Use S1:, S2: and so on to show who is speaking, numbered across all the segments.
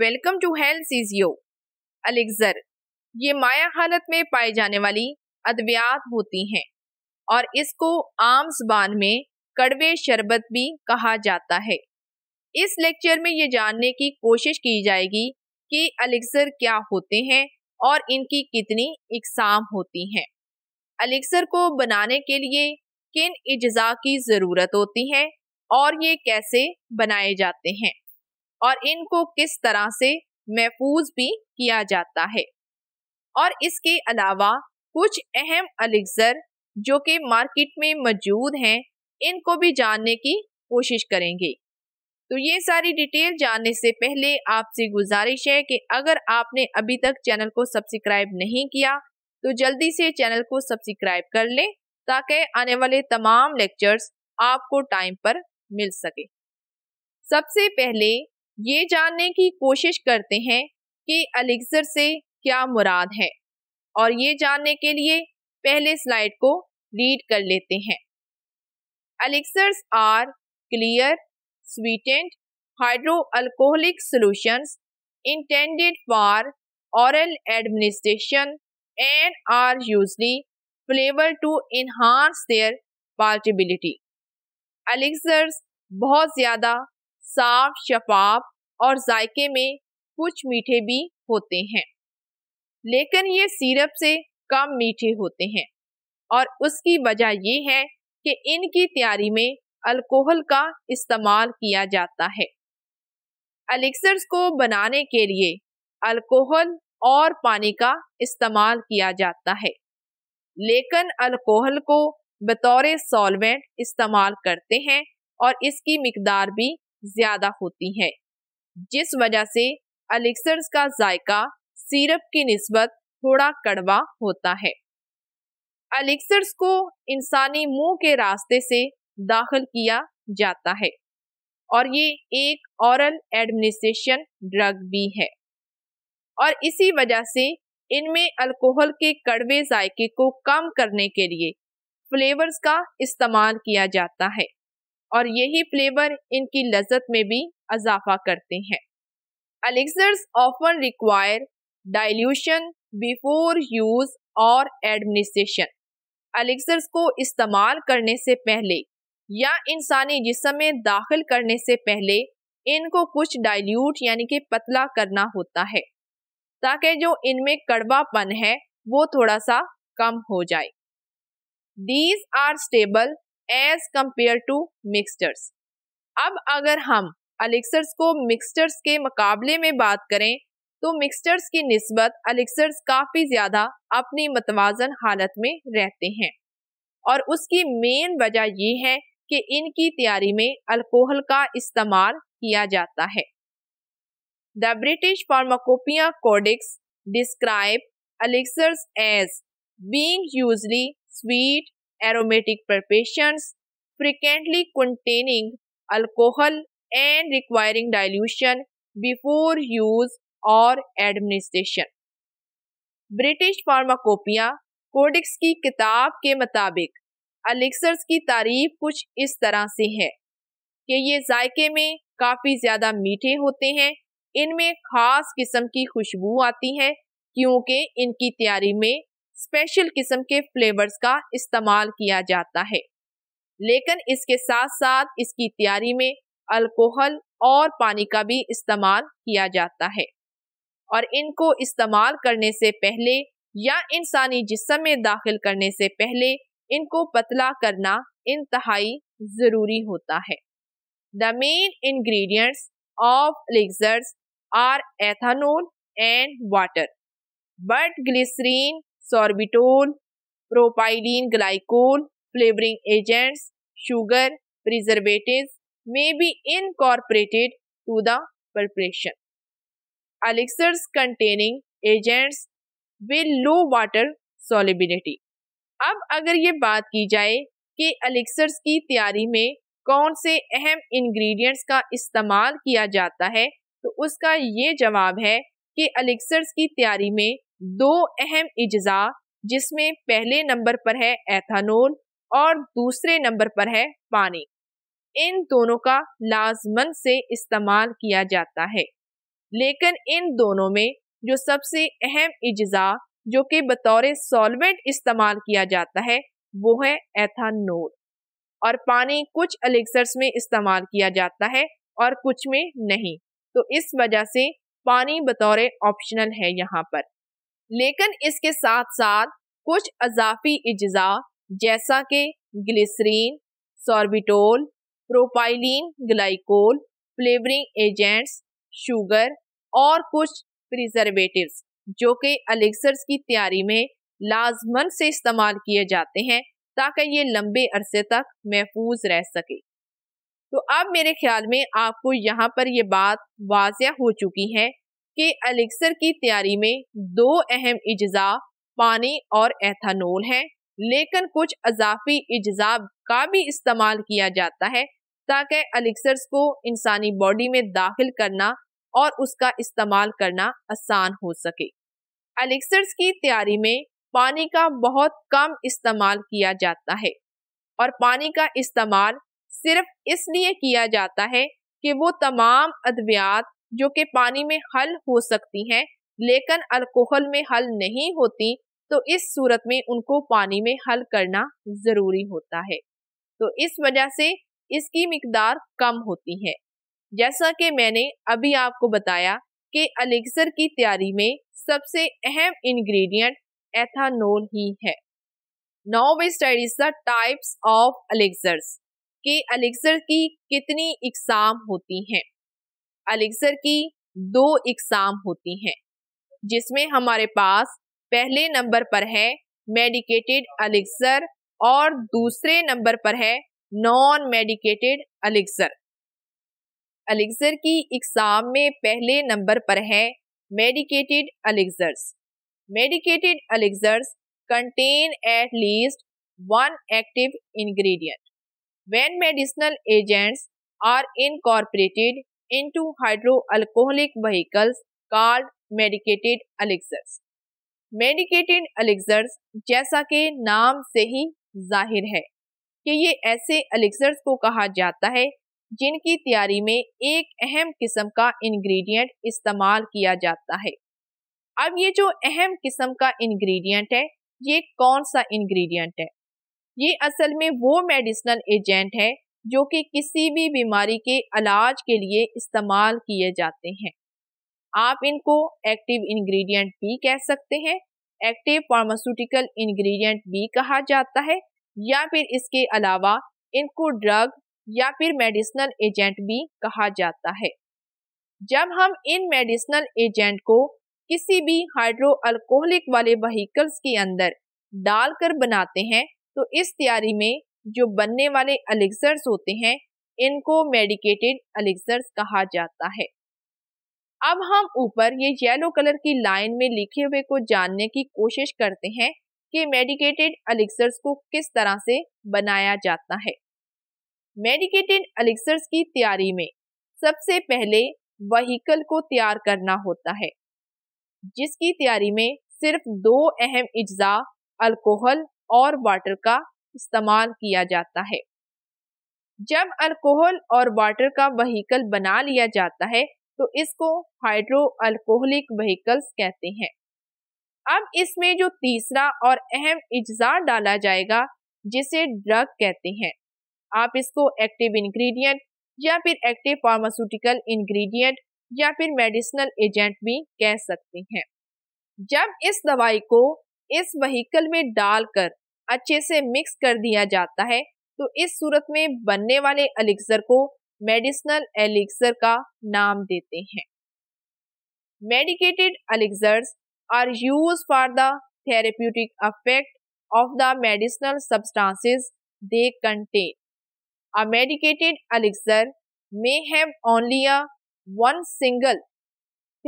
S1: Welcome to health यो elixir ये माया हालत में पाए जाने वाली अद्वियात होती हैं और इसको आम जबान में कड़वे शरबत भी कहा जाता है इस लेक्चर में ये जानने की कोशिश की जाएगी कि अलेक्सर क्या होते हैं और इनकी कितनी इकसाम होती हैं अलेक्सर को बनाने के लिए किन इज़ा की ज़रूरत होती है और ये कैसे बनाए जाते हैं और इनको किस तरह से महफूज भी किया जाता है और इसके अलावा कुछ अहम अलगजर जो कि मार्केट में मौजूद हैं इनको भी जानने की कोशिश करेंगे तो ये सारी डिटेल जानने से पहले आपसे गुजारिश है कि अगर आपने अभी तक चैनल को सब्सक्राइब नहीं किया तो जल्दी से चैनल को सब्सक्राइब कर लें ताकि आने वाले तमाम लेक्चर्स आपको टाइम पर मिल सके सबसे पहले ये जानने की कोशिश करते हैं कि अलेक्सर से क्या मुराद है और ये जानने के लिए पहले स्लाइड को रीड कर लेते हैं elixirs are clear sweetened hydroalcoholic solutions intended for oral administration and are usually flavour to enhance their palatability elixirs बहुत ज़्यादा साफ शफाफ और जायके में कुछ मीठे भी होते हैं लेकिन ये सिरप से कम मीठे होते हैं और उसकी वजह ये है कि इनकी तैयारी में अल्कोहल का इस्तेमाल किया जाता है अलिक्सर्स को बनाने के लिए अल्कोहल और पानी का इस्तेमाल किया जाता है लेकिन अल्कोहल को बतौर सॉल्वेंट इस्तेमाल करते हैं और इसकी मकदार भी ज़्यादा होती है जिस वजह से अलिक्सर्स का जायका सीरप की नस्बत थोड़ा कड़वा होता है अलिक्सर्स को इंसानी मुंह के रास्ते से दाखिल किया जाता है और ये एक औरल एडमिनिस्ट्रेशन ड्रग भी है और इसी वजह से इनमें अल्कोहल के कड़वे जायके को कम करने के लिए फ्लेवर्स का इस्तेमाल किया जाता है और यही फ्लेवर इनकी लजत में भी अजाफा करते हैं elixirs often require dilution before use और एडमिनिस्ट्रेशन अलेक्सर्स को इस्तेमाल करने से पहले या इंसानी जिसम में दाखिल करने से पहले इनको कुछ डाइल्यूट यानी कि पतला करना होता है ताकि जो इनमें कड़वापन है वो थोड़ा सा कम हो जाए these are stable as compare to mixtures अब अगर हम अलेक्सर्स को मिक्सचर्स के मुकाबले में बात करें तो मिक्सचर्स की नस्बत अलेक्सर्स काफ़ी ज़्यादा अपनी मतवाजन हालत में रहते हैं और उसकी मेन वजह यह है कि इनकी तैयारी में अल्कोहल का इस्तेमाल किया जाता है the British Pharmacopoeia Codex describe elixirs as being usually sweet aromatic preparations frequently containing alcohol and requiring dilution before use और एडमिनिस्ट्रेशन ब्रिटिश फार्माकोपिया कोडिक्स की किताब के मुताबिक अलिक्सर्स की तारीफ कुछ इस तरह से है कि ये जायके में काफ़ी ज़्यादा मीठे होते हैं इनमें ख़ास किस्म की खुशबू आती है क्योंकि इनकी तैयारी में स्पेशल किस्म के फ्लेवर्स का इस्तेमाल किया जाता है लेकिन इसके साथ साथ इसकी तैयारी में अल्कोहल और पानी का भी इस्तेमाल किया जाता है और इनको इस्तेमाल करने से पहले या इंसानी जिसम में दाखिल करने से पहले इनको पतला करना इंतहाई ज़रूरी होता है the main ingredients of elixirs are ethanol and water but glycerine sorbitol propylene glycol flavouring agents sugar preservative may be incorporated to the preparation. Elixirs containing agents with low water solubility. अब अगर ये बात की जाए कि elixirs की तैयारी में कौन से अहम इंग्रेडिएंट्स का इस्तेमाल किया जाता है तो उसका ये जवाब है कि एलिक्सर्स की तैयारी में दो अहम इज्जा जिसमें पहले नंबर पर है एथानोल और दूसरे नंबर पर है पानी इन दोनों का लाजमन से इस्तेमाल किया जाता है लेकिन इन दोनों में जो सबसे अहम इज्जा जो कि बतौर सॉल्वेंट इस्तेमाल किया जाता है वो है एथानोल और पानी कुछ अलेक्सर्स में इस्तेमाल किया जाता है और कुछ में नहीं तो इस वजह से पानी बतौर ऑप्शनल है यहाँ पर लेकिन इसके साथ साथ कुछ अजाफी इज्जा जैसा कि glycerine sorbitol propylene glycol flavouring agents sugar और कुछ प्रिजर्वेटिव्स जो कि अलेक्सर्स की तैयारी में लाजमन से इस्तेमाल किए जाते हैं ताकि ये लंबे अरसे तक महफूज रह सके तो अब मेरे ख्याल में आपको यहाँ पर यह बात वाजह हो चुकी है कि अलेक्सर की तैयारी में दो अहम अज्जा पानी और एथानोल हैं लेकिन कुछ अजाफी इजाब का भी इस्तेमाल किया जाता है ताकि अलिक्सर्स को इंसानी बॉडी में दाखिल करना और उसका इस्तेमाल करना आसान हो सके अलिक्सर्स की तैयारी में पानी का बहुत कम इस्तेमाल किया जाता है और पानी का इस्तेमाल सिर्फ इसलिए किया जाता है कि वो तमाम अद्वियात जो कि पानी में हल हो सकती हैं लेकिन अल्कोहल में हल नहीं होती तो इस सूरत में उनको पानी में हल करना ज़रूरी होता है तो इस वजह से इसकी मकदार कम होती है जैसा कि मैंने अभी आपको बताया कि अलेक्सर की तैयारी में सबसे अहम इंग्रेडिएंट एथानोल ही है now we studies the types of elixirs कि अलेक्सर की कितनी इकसाम होती हैं अलेक्सर की दो इकसाम होती हैं जिसमें हमारे पास पहले नंबर पर है मेडिकेटेड अलिक्सर और दूसरे नंबर पर है नॉन मेडिकेटेड अलिक्सर अलिक्सर की इकसाम में पहले नंबर पर है medicated elixirs medicated elixirs contain at least one active ingredient medicinal agents are incorporated into hydroalcoholic vehicles called medicated elixirs. Medicated elixirs जैसा कि नाम से ही जाहिर है कि ये ऐसे एलिक्सर्स को कहा जाता है जिनकी तैयारी में एक अहम किस्म का इंग्रेडिएंट इस्तेमाल किया जाता है अब ये जो अहम किस्म का इंग्रेडिएंट है ये कौन सा इंग्रेडिएंट है ये असल में वो मेडिसिनल एजेंट है जो कि किसी भी बीमारी के इलाज के लिए इस्तेमाल किए जाते हैं आप इनको एक्टिव इंग्रेडिएंट भी कह सकते हैं एक्टिव फार्मास्यूटिकल इंग्रेडिएंट भी कहा जाता है या फिर इसके अलावा इनको ड्रग या फिर मेडिसिनल एजेंट भी कहा जाता है जब हम इन मेडिसिनल एजेंट को किसी भी हाइड्रो अल्कोहलिक वाले वहीकल्स के अंदर डालकर बनाते हैं तो इस तैयारी में जो बनने वाले अलेक्सर्स होते हैं इनको मेडिकेटेड अलेक्सर्स कहा जाता है अब हम ऊपर ये येलो कलर की लाइन में लिखे हुए को जानने की कोशिश करते हैं कि मेडिकेटेड अलिक्सर्स को किस तरह से बनाया जाता है मेडिकेटेड अलिक्सर्स की तैयारी में सबसे पहले वहीकल को तैयार करना होता है जिसकी तैयारी में सिर्फ दो अहम अज्जा अल्कोहल और वाटर का इस्तेमाल किया जाता है जब अल्कोहल और वाटर का वहीकल बना लिया जाता है तो इसको हाइड्रो अल्कोहलिक वहीकल्स कहते हैं अब इसमें जो तीसरा और अहम इज्जा डाला जाएगा जिसे ड्रग कहते हैं आप इसको एक्टिव इंग्रेडिएंट या फिर एक्टिव फार्मास्यूटिकल इंग्रेडिएंट या फिर मेडिसिनल एजेंट भी कह सकते हैं जब इस दवाई को इस वहीकल में डालकर अच्छे से मिक्स कर दिया जाता है तो इस सूरत में बनने वाले अलिक्सर को मेडिसिनल एलिक्सर का नाम देते हैं medicated elixirs are use for the therapeutic effect of the medicinal substances they contain a medicated elixir may have only a one single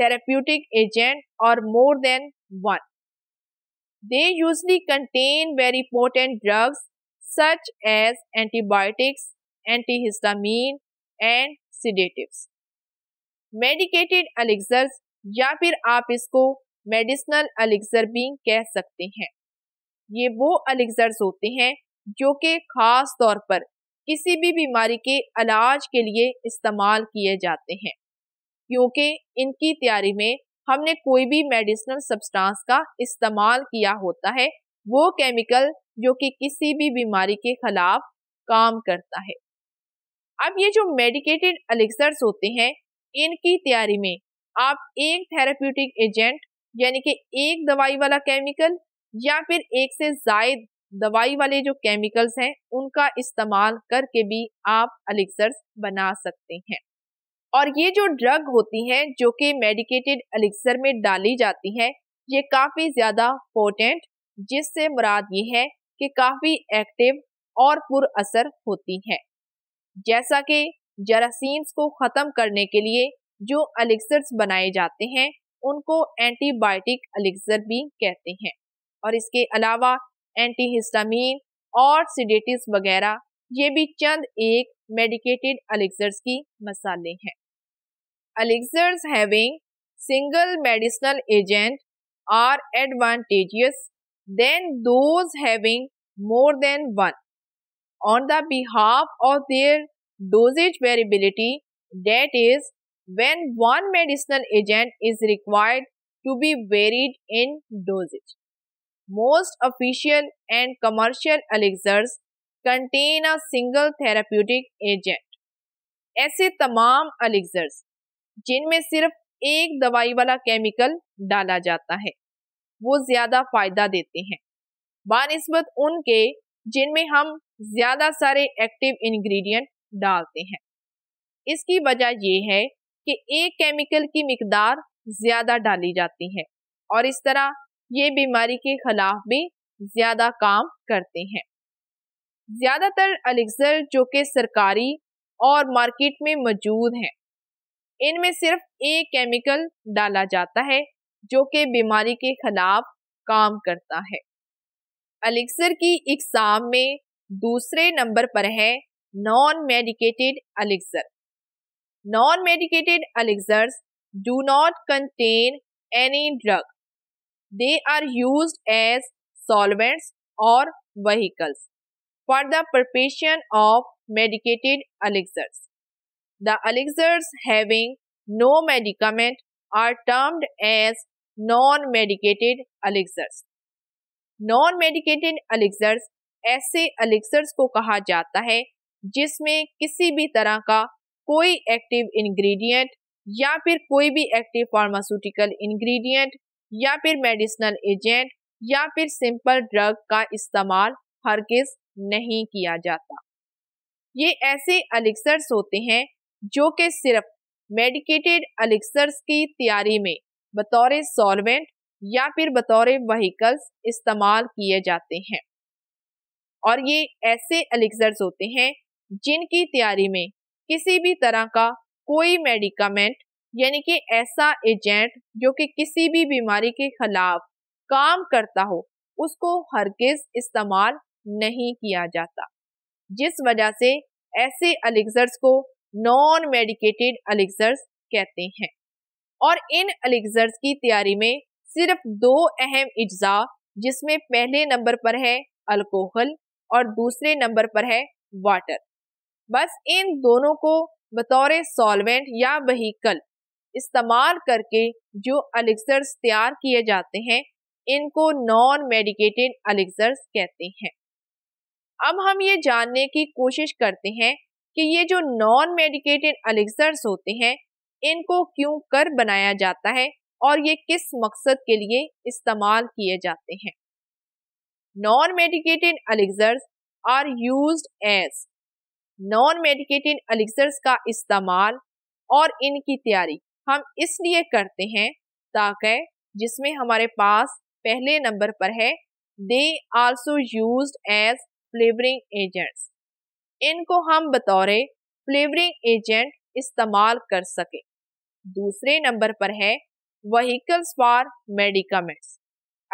S1: therapeutic agent और more than one they usually contain very important drugs such as antibiotics antihistamine and sedatives medicated elixirs या फिर आप इसको medicinal अलिक्जर भी कह सकते हैं ये वो अलिक्जर्स होते हैं जो कि खास तौर पर किसी भी बीमारी के इलाज के लिए इस्तेमाल किए जाते हैं क्योंकि इनकी तैयारी में हमने कोई भी मेडिसिनल सब्सटेंस का इस्तेमाल किया होता है वो केमिकल जो कि किसी भी बीमारी के खिलाफ काम करता है अब ये जो मेडिकेटेड अलेक्सर्स होते हैं इनकी तैयारी में आप एक थेराप्यूटिक एजेंट यानी कि एक दवाई वाला केमिकल या फिर एक से जायद दवाई वाले जो केमिकल्स हैं उनका इस्तेमाल करके भी आप अलेक्सर्स बना सकते हैं और ये जो ड्रग होती हैं जो कि मेडिकेटेड अलेक्सर में डाली जाती हैं ये काफ़ी ज़्यादा पोटेंट जिससे मुराद ये है कि काफ़ी एक्टिव और पुरअसर होती हैं जैसा कि जरासीम्स को ख़त्म करने के लिए जो अलिक्सर्स बनाए जाते हैं उनको एंटीबायोटिक अलिक्सर भी कहते हैं और इसके अलावा एंटीहिस्टामिन और सीडेटिस वगैरह ये भी चंद एक मेडिकेटेड अलिक्सर्स की मसाले हैं elixirs having single medicinal agent are advantageous than those having more than one on the behalf of their dosage variability that is when one medicinal agent is required to be varied in dosage. Most official and commercial elixirs contain a single therapeutic agent. aise tamam elixirs jin mein जिनमें सिर्फ एक दवाई वाला chemical डाला जाता है वो ज्यादा फायदा देते हैं unke jin mein hum ज्यादा सारे एक्टिव इंग्रेडिएंट डालते हैं इसकी वजह यह है कि एक केमिकल की मकदार ज्यादा डाली जाती है और इस तरह ये बीमारी के खिलाफ भी ज्यादा काम करते हैं ज्यादातर अलेक्सर जो कि सरकारी और मार्केट में मौजूद हैं इनमें सिर्फ एक केमिकल डाला जाता है जो कि बीमारी के खिलाफ काम करता है अलेक्सर की इकसाम में दूसरे नंबर पर है non medicated elixir non medicated elixirs do not contain any drug they are used as solvents और vehicles for the preparation of medicated elixirs the elixirs having no medicament are termed as non medicated elixirs non medicated elixirs ऐसे elixirs को कहा जाता है जिसमें किसी भी तरह का कोई एक्टिव इंग्रेडिएंट या फिर कोई भी एक्टिव फार्मास्यूटिकल इंग्रेडिएंट या फिर मेडिसिनल एजेंट या फिर सिंपल ड्रग का इस्तेमाल किस नहीं किया जाता ये ऐसे अलिक्सर्स होते हैं जो कि सिर्फ मेडिकेटेड अलिक्सर्स की तैयारी में बतौर सॉल्वेंट या फिर बतौर वहीकल्स इस्तेमाल किए जाते हैं और ये ऐसे एलिक्सर्स होते हैं जिनकी तैयारी में किसी भी तरह का कोई मेडिकामेंट यानी कि ऐसा एजेंट जो कि किसी भी बीमारी के खिलाफ काम करता हो उसको हरगिज इस्तेमाल नहीं किया जाता जिस वजह से ऐसे अलेक्जर्स को नॉन मेडिकेटेड अलेक्जर्स कहते हैं और इन अलेक्जर्स की तैयारी में सिर्फ दो अहम अज्जा जिसमें पहले नंबर पर है अल्कोहल और दूसरे नंबर पर है वाटर बस इन दोनों को बतौर सॉल्वेंट या वहीकल इस्तेमाल करके जो अलिक्सर्स तैयार किए जाते हैं इनको नॉन मेडिकेटेड अलिक्सर्स कहते हैं अब हम ये जानने की कोशिश करते हैं कि ये जो नॉन मेडिकेटेड अलिक्सर्स होते हैं इनको क्यों कर बनाया जाता है और ये किस मकसद के लिए इस्तेमाल किए जाते हैं non medicated elixirs are used as non medicated elixirs का इस्तेमाल और इनकी तैयारी हम इसलिए करते हैं ताकि जिसमें हमारे पास पहले नंबर पर है they also use as flavouring agents इनको हम बतौर फ्लेवरिंग एजेंट इस्तेमाल कर सके दूसरे नंबर पर है vehicles for medicaments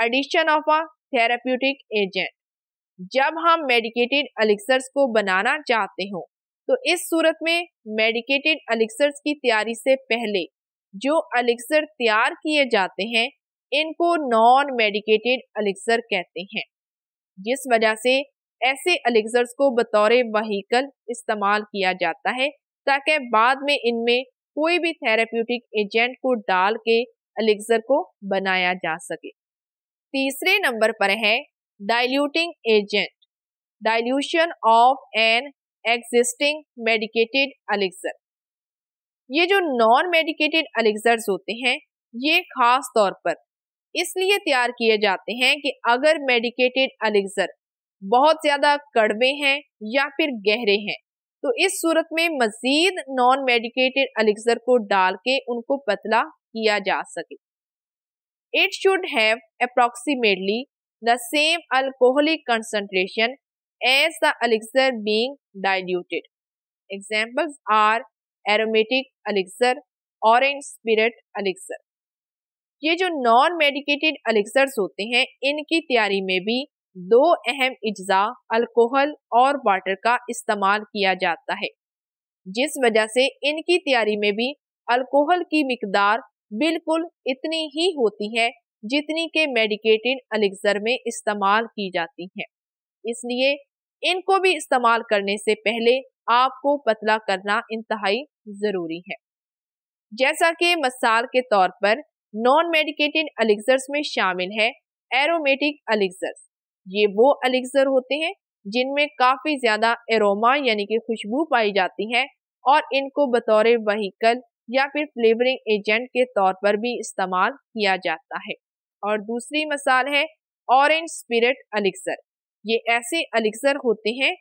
S1: addition of a therapeutic agent जब हम मेडिकेटेड अलिक्सर्स को बनाना चाहते हो तो इस सूरत में मेडिकेटेड अलिक्सर्स की तैयारी से पहले जो अलिक्सर तैयार किए जाते हैं इनको नॉन मेडिकेटेड अलिक्सर कहते हैं जिस वजह से ऐसे अलिक्सर्स को बतौर वहीकल इस्तेमाल किया जाता है ताकि बाद में इनमें कोई भी थेरापटिक एजेंट को डाल के अलिक्सर को बनाया जा सके तीसरे नंबर पर है diluting agent dilution of an existing medicated elixir ये जो नॉन मेडिकेटेड अलेक्सर्स होते हैं ये खास तौर पर इसलिए तैयार किए जाते हैं कि अगर मेडिकेटेड अलेक्सर बहुत ज़्यादा कड़वे हैं या फिर गहरे हैं तो इस सूरत में मज़ीद नॉन मेडिकेटेड अलेक्सर को डाल के उनको पतला किया जा सके it should have approximately the same alcoholic concentration as the elixir being diluted. Examples are aromatic elixir, orange spirit elixir. ये जो नॉन मेडिकेटेड अलिक्सर्स होते हैं इनकी तैयारी में भी दो अहम अज्जा अल्कोहल और वाटर का इस्तेमाल किया जाता है जिस वजह से इनकी तैयारी में भी अल्कोहल की मकदार बिल्कुल इतनी ही होती है जितनी के मेडिकेटेड अलेक्जर में इस्तेमाल की जाती है इसलिए इनको भी इस्तेमाल करने से पहले आपको पतला करना इंतहाई जरूरी है जैसा कि मसाल के तौर पर नॉन मेडिकेटेड अलेक्जर्स में शामिल है एरोमेटिक अलेक्जर्स ये वो अलेक्जर होते हैं जिनमें काफी ज्यादा एरोमा यानी कि खुशबू पाई जाती है और इनको बतौर वहीकल या फिर फ्लेवरिंग एजेंट के तौर पर भी इस्तेमाल किया जाता है और दूसरी मसाल है ऑरेंज स्पिरिट अलिक्सर ये ऐसे अलिक्सर होते हैं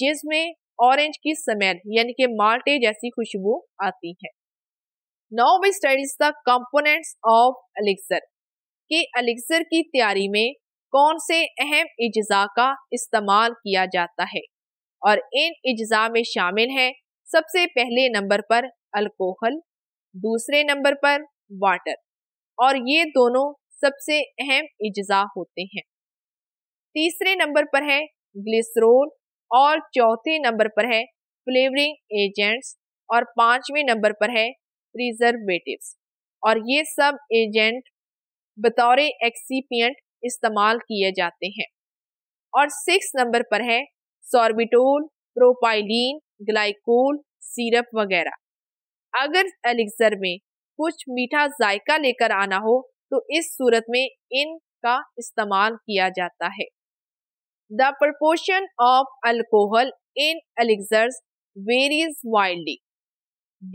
S1: जिसमें ऑरेंज की स्मेल यानी कि माल्टे जैसी खुशबू आती है now we studies the components of elixir कि अलिक्सर की तैयारी में कौन से अहम अज्जा का इस्तेमाल किया जाता है और इन अज्जा में शामिल है सबसे पहले नंबर पर अल्कोहल दूसरे नंबर पर वाटर और ये दोनों सबसे अहम इज़ा होते हैं तीसरे नंबर पर है ग्लिसरोल और चौथे नंबर पर है फ्लेवरिंग एजेंट्स और पांचवें नंबर पर है प्रिजर्वेटिव और ये सब एजेंट बतौर एक्सीपियंट इस्तेमाल किए जाते हैं और सिक्स नंबर पर है सॉर्बिटोल प्रोपाइलिन ग्लाइकोल सिरप वगैरह अगर एलिक्सर में कुछ मीठा जायका लेकर आना हो तो इस सूरत में इन का इस्तेमाल किया जाता है the proportion of alcohol in elixirs varies widely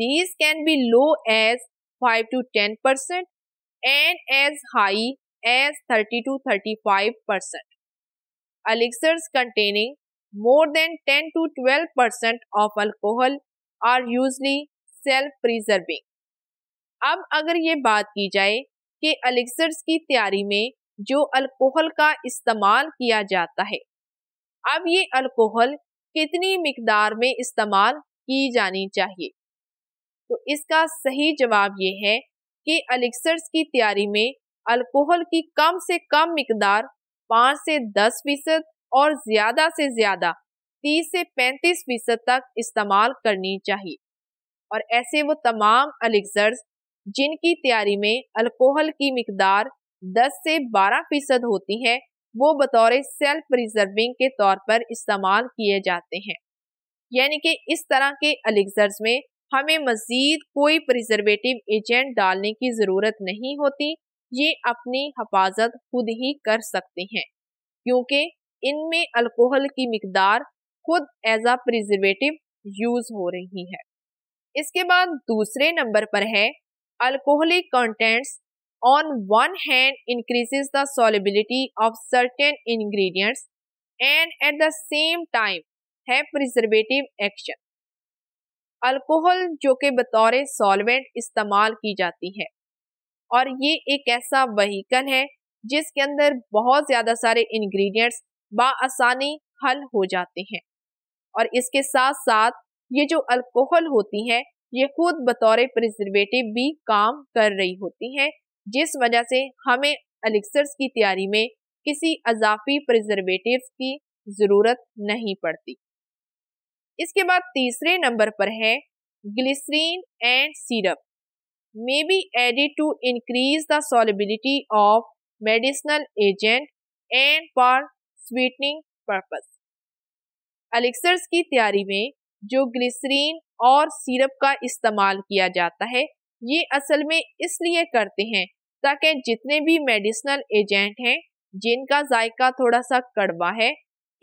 S1: these can be low as five to ten percent and as high as 30 to 35 percent elixirs containing more than ten to twelve percent of alcohol are usually self preserving अब अगर ये बात की जाए कि अलेक्सर्स की तैयारी में जो अल्कोहल का इस्तेमाल किया जाता है अब ये अल्कोहल कितनी मकदार में इस्तेमाल की जानी चाहिए तो इसका सही जवाब ये है कि अलेक्सर्स की तैयारी में अल्कोहल की कम से कम मकदार पाँच से दस फीसद और ज़्यादा से ज़्यादा तीस से पैंतीस फीसद तक इस्तेमाल करनी चाहिए और ऐसे वो तमाम अलिक्सर्स जिनकी तैयारी में अल्कोहल की मकदार 10 से 12 फीसद होती है वो बतौर सेल्फ प्रिजर्विंग के तौर पर इस्तेमाल किए जाते हैं यानी कि इस तरह के अलिक्सर्स में हमें मजीद कोई प्रिजर्वेटिव एजेंट डालने की ज़रूरत नहीं होती ये अपनी हफाजत खुद ही कर सकते हैं क्योंकि इनमें अल्कोहल की मकदार खुद एज आ प्रिजर्वेटिव यूज हो रही है इसके बाद दूसरे नंबर पर है alcoholic contents on one hand increases the solubility of certain ingredients and at the same time है प्रिजर्वेटिव एक्शन अल्कोहल जो के बतौर सॉल्वेंट इस्तेमाल की जाती है और ये एक ऐसा वहीकल है जिसके अंदर बहुत ज़्यादा सारे इंग्रेडिएंट्स बा आसानी हल हो जाते हैं और इसके साथ साथ ये जो अल्कोहल होती हैं ये खुद बतौर प्रिजर्वेटिव भी काम कर रही होती हैं जिस वजह से हमें अलिक्सर्स की तैयारी में किसी अजाफी प्रिजर्वेटिव की ज़रूरत नहीं पड़ती इसके बाद तीसरे नंबर पर है glycerin and syrup may be added to increase the solubility of medicinal agent and for sweetening purpose elixirs की तैयारी में जो ग्लिसरीन और सिरप का इस्तेमाल किया जाता है ये असल में इसलिए करते हैं ताकि जितने भी मेडिसिनल एजेंट हैं जिनका जायका थोड़ा सा कड़वा है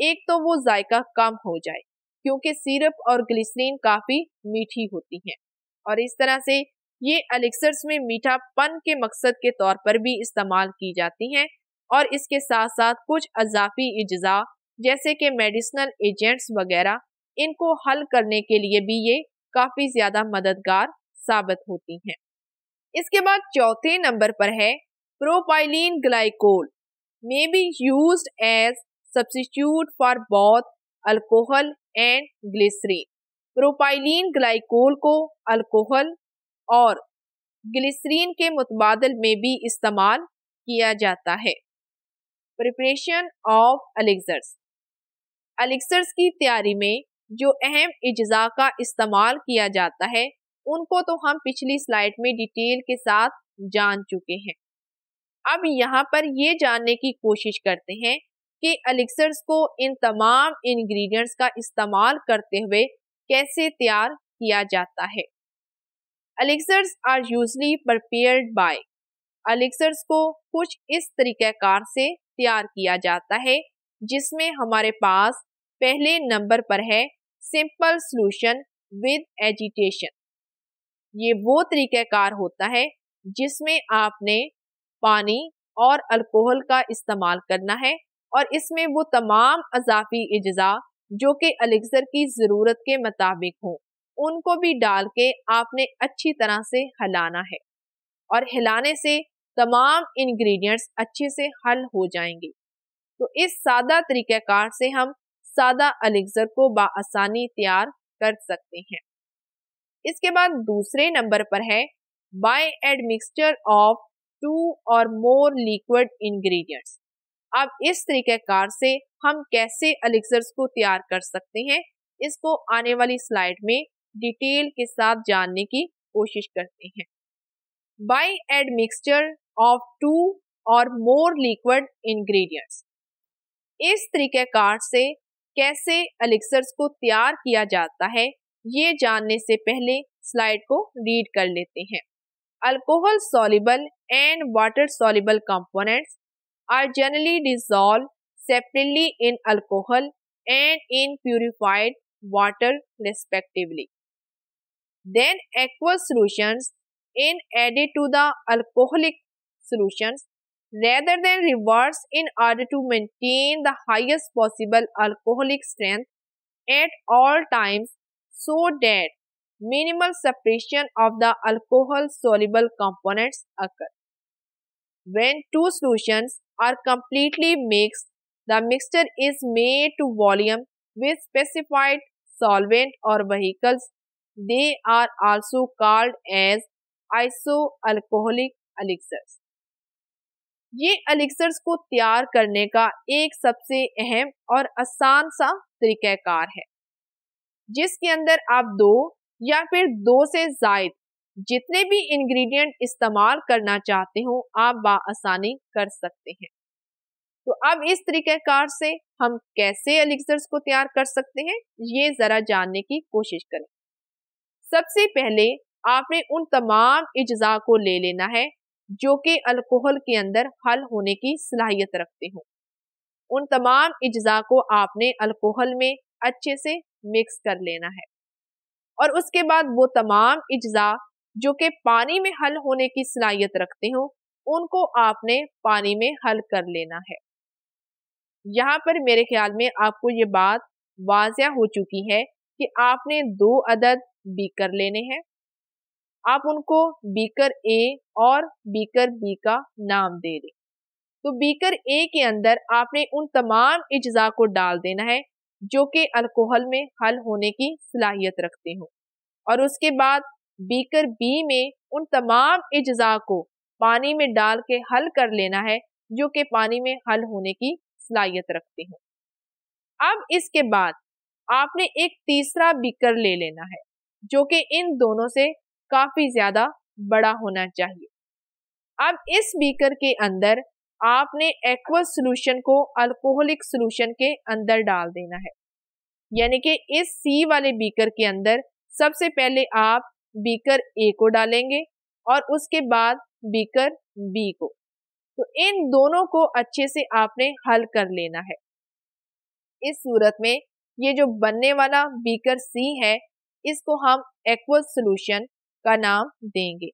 S1: एक तो वो जायका कम हो जाए क्योंकि सिरप और ग्लिसरीन काफ़ी मीठी होती हैं और इस तरह से ये अलेक्सर्स में मीठा पन के मकसद के तौर पर भी इस्तेमाल की जाती हैं और इसके साथ साथ कुछ अजाफी अज्जा जैसे कि मेडिसिनल एजेंट्स वगैरह इनको हल करने के लिए भी ये काफी ज्यादा मददगार साबित होती हैं इसके बाद चौथे नंबर पर है propylene glycol may be used as substitute for both alcohol and glycerin propylene glycol को अल्कोहल और ग्लिसरीन के मुतबादल में भी इस्तेमाल किया जाता है प्रिपरेशन ऑफ अलेक्सर्स अलेक्सर्स की तैयारी में जो अहम इज़ा का इस्तेमाल किया जाता है उनको तो हम पिछली स्लाइड में डिटेल के साथ जान चुके हैं अब यहाँ पर ये जानने की कोशिश करते हैं कि अलिक्सर्स को इन तमाम इंग्रेडिएंट्स का इस्तेमाल करते हुए कैसे तैयार किया जाता है elixirs are usually prepared by elixirs को कुछ इस कार से तैयार किया जाता है जिसमें हमारे पास पहले नंबर पर है सिंपल सोल्यूशन विद एजिटेशन ये वो तरीक़ाकार होता है जिसमें आपने पानी और अल्कोहल का इस्तेमाल करना है और इसमें वो तमाम अजाफी अज्जा जो कि अलेक्सर की ज़रूरत के मुताबिक हों उनको भी डाल के आपने अच्छी तरह से हिलाना है और हिलाने से तमाम इंग्रेडिएंट्स अच्छे से हल हो जाएंगे तो इस सादा तरीक़ाकार से हम सादा अलेक्सर को बासानी तैयार कर सकते हैं इसके बाद दूसरे नंबर पर है by admixture of two or more liquid ingredients अब इस तरीक़ेकार से हम कैसे अलेक्सर्स को तैयार कर सकते हैं इसको आने वाली स्लाइड में डिटेल के साथ जानने की कोशिश करते हैं by admixture of two or more liquid ingredients इस तरीक़ेकार से कैसे अलिक्सर्स को तैयार किया जाता है ये जानने से पहले स्लाइड को रीड कर लेते हैं alcohol soluble and water soluble components are generally dissolve separately in alcohol and in purified water respectively then aqueous solutions in added to the alcoholic solutions rather than reverse in order to maintain the highest possible alcoholic strength at all times so that minimal separation of the alcohol soluble components occur. When two solutions are completely mixed, the mixture is made to volume with specified solvent or vehicles. They are also called as isoalcoholic elixirs. ये elixirs को तैयार करने का एक सबसे अहम और आसान सा तरीक़ाकार है जिसके अंदर आप दो या फिर दो से जायद जितने भी इंग्रेडिएंट इस्तेमाल करना चाहते हो आप आसानी कर सकते हैं तो अब इस तरीक़ाकार से हम कैसे एलिक्सर्स को तैयार कर सकते हैं ये ज़रा जानने की कोशिश करें सबसे पहले आपने उन तमाम इज्जा को ले लेना है जो कि अल्कोहल के अंदर हल होने की सलाहियत रखते हों उन तमाम अज्जा को आपने अल्कोहल में अच्छे से मिक्स कर लेना है और उसके बाद वो तमाम अज्जा जो कि पानी में हल होने की सलाहियत रखते हों उनको आपने पानी में हल कर लेना है यहाँ पर मेरे ख्याल में आपको ये बात वाजिया हो चुकी है कि आपने दो अदद बीकर लेने हैं आप उनको बीकर ए और बीकर बी का नाम दे दें तो बीकर ए के अंदर आपने उन तमाम अज्जा को डाल देना है जो कि अल्कोहल में हल होने की सलाहियत रखते हों और उसके बाद बीकर बी में उन तमाम अज्जा को पानी में डाल के हल कर लेना है जो कि पानी में हल होने की सलाहियत रखते हों अब इसके बाद आपने एक तीसरा बीकर ले लेना है जो कि इन दोनों से काफी ज्यादा बड़ा होना चाहिए अब इस बीकर के अंदर आपने एक्वस सोल्यूशन को अल्कोहलिक सोल्यूशन के अंदर डाल देना है यानी कि इस सी वाले बीकर के अंदर सबसे पहले आप बीकर ए को डालेंगे और उसके बाद बीकर बी को तो इन दोनों को अच्छे से आपने हल कर लेना है इस सूरत में ये जो बनने वाला बीकर सी है इसको हम एक्वस सोल्यूशन का नाम देंगे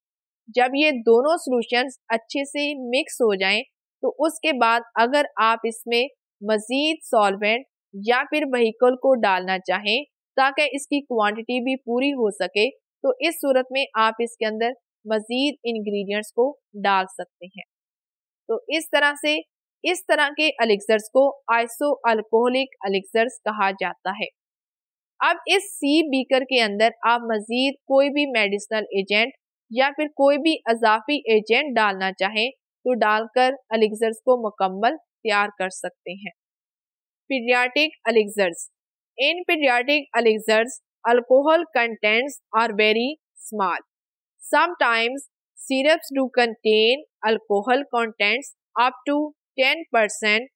S1: जब ये दोनों सॉल्यूशंस अच्छे से मिक्स हो जाएं तो उसके बाद अगर आप इसमें मज़ीद सॉल्वेंट या फिर वहीकल को डालना चाहें ताकि इसकी क्वांटिटी भी पूरी हो सके तो इस सूरत में आप इसके अंदर मज़ीद इंग्रेडिएंट्स को डाल सकते हैं तो इस तरह से इस तरह के अलेक्सर्स को आइसो अल्कोहलिक अलेक्सर्स कहा जाता है अब इस सी बीकर के अंदर आप मज़ीद कोई भी मेडिसिनल एजेंट या फिर कोई भी अजाफी एजेंट डालना चाहें तो डालकर अलेक्जर्स को मुकम्मल तैयार कर सकते हैं paediatric elixirs in paediatric elixirs alcohol contents are very small sometimes syrups do contain alcohol contents up to 10%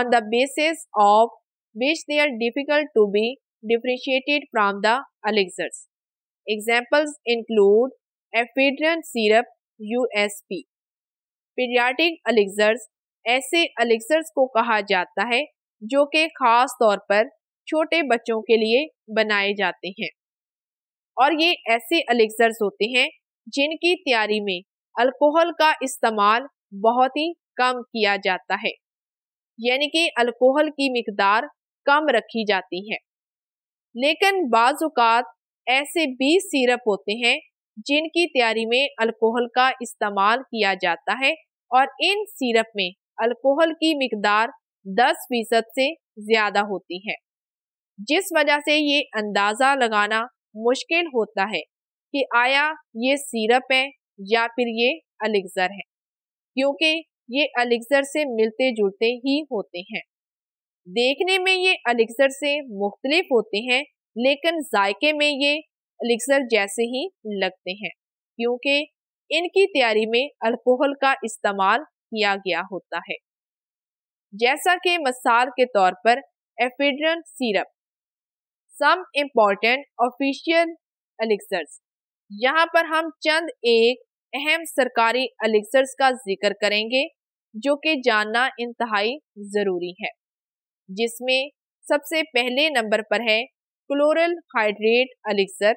S1: on the basis of which they are difficult to be differentiated from the elixirs. Examples include ephedrine syrup USP. Paediatric elixirs ऐसे elixirs को कहा जाता है जो कि खास तौर पर छोटे बच्चों के लिए बनाए जाते हैं और ये ऐसे अलिक्सर्स होते हैं जिनकी तैयारी में अल्कोहल का इस्तेमाल बहुत ही कम किया जाता है यानी कि अल्कोहल की मकदार कम रखी जाती है लेकिन बाज़ात ऐसे भी सिरप होते हैं जिनकी तैयारी में अल्कोहल का इस्तेमाल किया जाता है और इन सिरप में अल्कोहल की मकदार 10 फीसद से ज़्यादा होती है जिस वजह से ये अंदाज़ा लगाना मुश्किल होता है कि आया ये सिरप है या फिर ये अलेक्जर है क्योंकि ये अलेक्जर से मिलते जुलते ही होते हैं देखने में ये अलिक्सर से मुख्तलिफ होते हैं लेकिन जायके में ये अलिक्सर जैसे ही लगते हैं क्योंकि इनकी तैयारी में अल्कोहल का इस्तेमाल किया गया होता है जैसा कि मसाल के तौर पर ephedrine syrup some important official elixirs यहाँ पर हम चंद एक अहम सरकारी अलिक्सर्स का जिक्र करेंगे जो कि जानना इंतहाई ज़रूरी है जिसमें सबसे पहले नंबर पर है क्लोरल हाइड्रेट अलेक्सर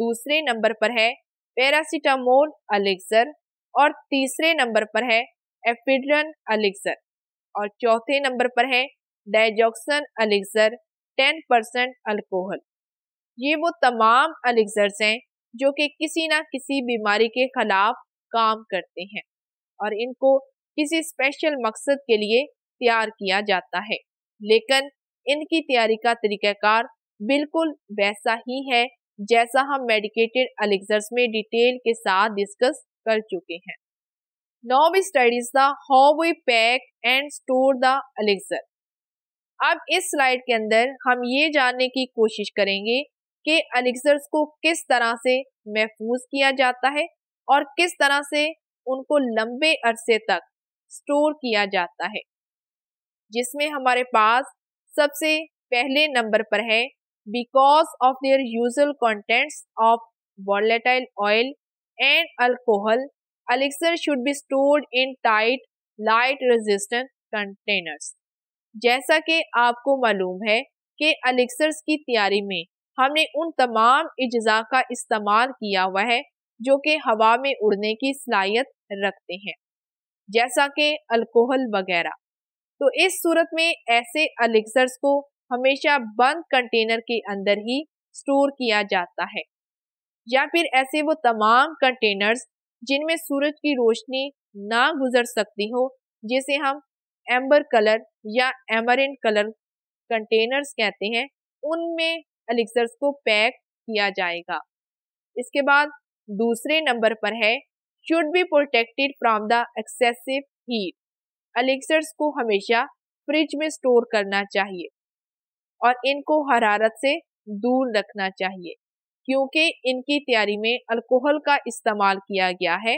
S1: दूसरे नंबर पर है पैरासीटामोल अलेक्सर और तीसरे नंबर पर है एफिड्रन अलेक्सर और चौथे नंबर पर है डाइजॉक्सन अलेक्सर 10 परसेंट अल्कोहल ये वो तमाम अलेक्सर्स हैं जो कि किसी ना किसी बीमारी के खिलाफ काम करते हैं और इनको किसी स्पेशल मकसद के लिए तैयार किया जाता है लेकिन इनकी तैयारी का तरीकाकार बिल्कुल वैसा ही है जैसा हम मेडिकेटेड अलेक्जर्स में डिटेल के साथ डिस्कस कर चुके हैं we studies the how we pack and store the elixir अब इस स्लाइड के अंदर हम ये जानने की कोशिश करेंगे कि अलेक्जर्स को किस तरह से महफूज किया जाता है और किस तरह से उनको लंबे अरसे तक स्टोर किया जाता है जिसमें हमारे पास सबसे पहले नंबर पर है because of their usual contents of volatile oil and alcohol elixir should be stored in tight light resistant containers जैसा कि आपको मालूम है कि अलेक्सर्स की तैयारी में हमने उन तमाम अज्जा का इस्तेमाल किया हुआ है जो कि हवा में उड़ने की सलाहियत रखते हैं जैसा कि अल्कोहल वगैरह तो इस सूरत में ऐसे अलिक्सर्स को हमेशा बंद कंटेनर के अंदर ही स्टोर किया जाता है या फिर ऐसे वो तमाम कंटेनर्स जिनमें सूरज की रोशनी ना गुजर सकती हो जिसे हम एम्बर कलर या एमरेंट कलर कंटेनर्स कहते हैं उनमें अलेक्सर्स को पैक किया जाएगा इसके बाद दूसरे नंबर पर है should be protected from the excessive heat elixirs को हमेशा फ्रिज में स्टोर करना चाहिए और इनको हरारत से दूर रखना चाहिए क्योंकि इनकी तैयारी में अल्कोहल का इस्तेमाल किया गया है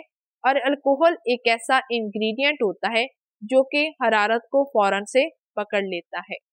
S1: और अल्कोहल एक ऐसा इंग्रेडिएंट होता है जो कि हरारत को फौरन से पकड़ लेता है